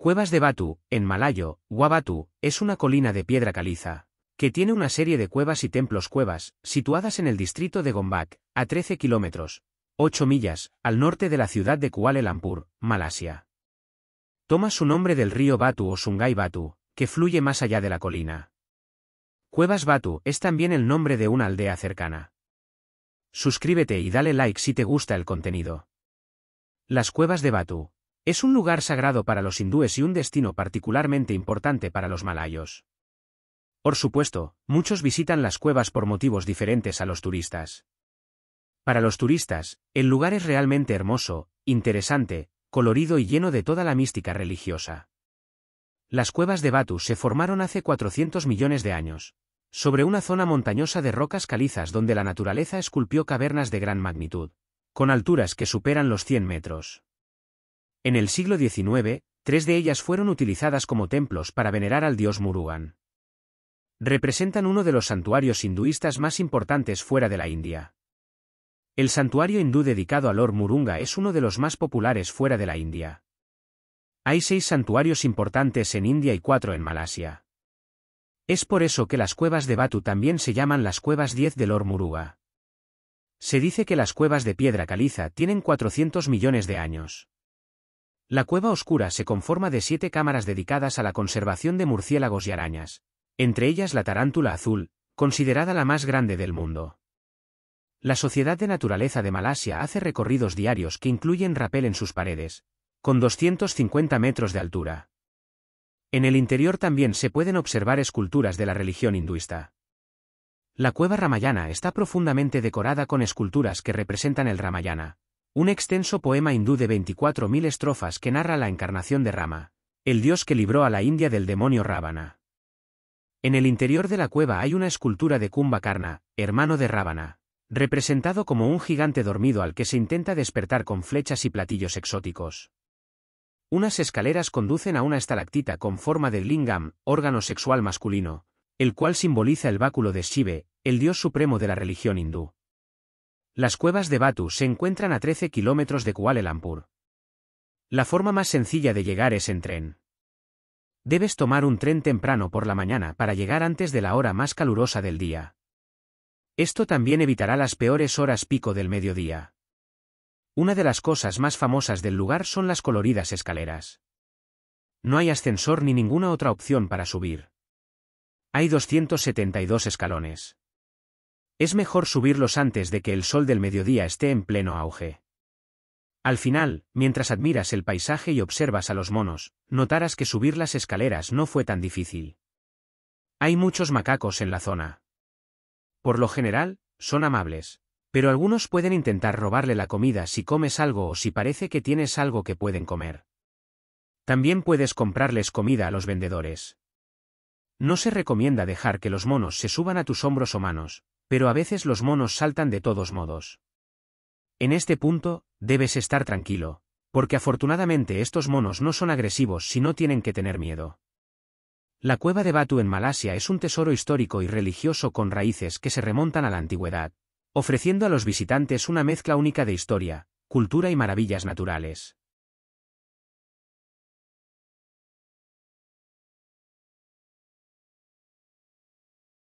Cuevas de Batu, en malayo, Guabatu, es una colina de piedra caliza, que tiene una serie de cuevas y templos cuevas, situadas en el distrito de Gombak, a 13 kilómetros, 8 millas, al norte de la ciudad de Kuala Lumpur, Malasia. Toma su nombre del río Batu o Sungai Batu, que fluye más allá de la colina. Cuevas Batu es también el nombre de una aldea cercana. Suscríbete y dale like si te gusta el contenido. Las cuevas de Batu, es un lugar sagrado para los hindúes y un destino particularmente importante para los malayos. Por supuesto, muchos visitan las cuevas por motivos diferentes a los turistas. Para los turistas, el lugar es realmente hermoso, interesante, colorido y lleno de toda la mística religiosa. Las cuevas de Batu se formaron hace 400 millones de años, sobre una zona montañosa de rocas calizas donde la naturaleza esculpió cavernas de gran magnitud, con alturas que superan los 100 metros. En el siglo XIX, tres de ellas fueron utilizadas como templos para venerar al dios Murugan. Representan uno de los santuarios hinduistas más importantes fuera de la India. El santuario hindú dedicado a Lord Murunga es uno de los más populares fuera de la India. Hay seis santuarios importantes en India y cuatro en Malasia. Es por eso que las cuevas de Batu también se llaman las cuevas 10 de Lord Muruga. Se dice que las cuevas de piedra caliza tienen 400 millones de años. La cueva oscura se conforma de siete cámaras dedicadas a la conservación de murciélagos y arañas, entre ellas la tarántula azul, considerada la más grande del mundo. La Sociedad de Naturaleza de Malasia hace recorridos diarios que incluyen rapel en sus paredes, con 250 metros de altura. En el interior también se pueden observar esculturas de la religión hinduista. La cueva Ramayana está profundamente decorada con esculturas que representan el Ramayana, un extenso poema hindú de 24.000 estrofas que narra la encarnación de Rama, el dios que libró a la India del demonio Ravana. En el interior de la cueva hay una escultura de Kumbhakarna, hermano de Ravana, representado como un gigante dormido al que se intenta despertar con flechas y platillos exóticos. Unas escaleras conducen a una estalactita con forma de lingam, órgano sexual masculino, el cual simboliza el báculo de Shiva, el dios supremo de la religión hindú. Las cuevas de Batu se encuentran a 13 kilómetros de Kuala Lumpur. La forma más sencilla de llegar es en tren. Debes tomar un tren temprano por la mañana para llegar antes de la hora más calurosa del día. Esto también evitará las peores horas pico del mediodía. Una de las cosas más famosas del lugar son las coloridas escaleras. No hay ascensor ni ninguna otra opción para subir. Hay 272 escalones. Es mejor subirlos antes de que el sol del mediodía esté en pleno auge. Al final, mientras admiras el paisaje y observas a los monos, notarás que subir las escaleras no fue tan difícil. Hay muchos macacos en la zona. Por lo general, son amables, pero algunos pueden intentar robarle la comida si comes algo o si parece que tienes algo que pueden comer. También puedes comprarles comida a los vendedores. No se recomienda dejar que los monos se suban a tus hombros o manos, pero a veces los monos saltan de todos modos. En este punto, debes estar tranquilo, porque afortunadamente estos monos no son agresivos si no tienen que tener miedo. La cueva de Batu en Malasia es un tesoro histórico y religioso con raíces que se remontan a la antigüedad, ofreciendo a los visitantes una mezcla única de historia, cultura y maravillas naturales.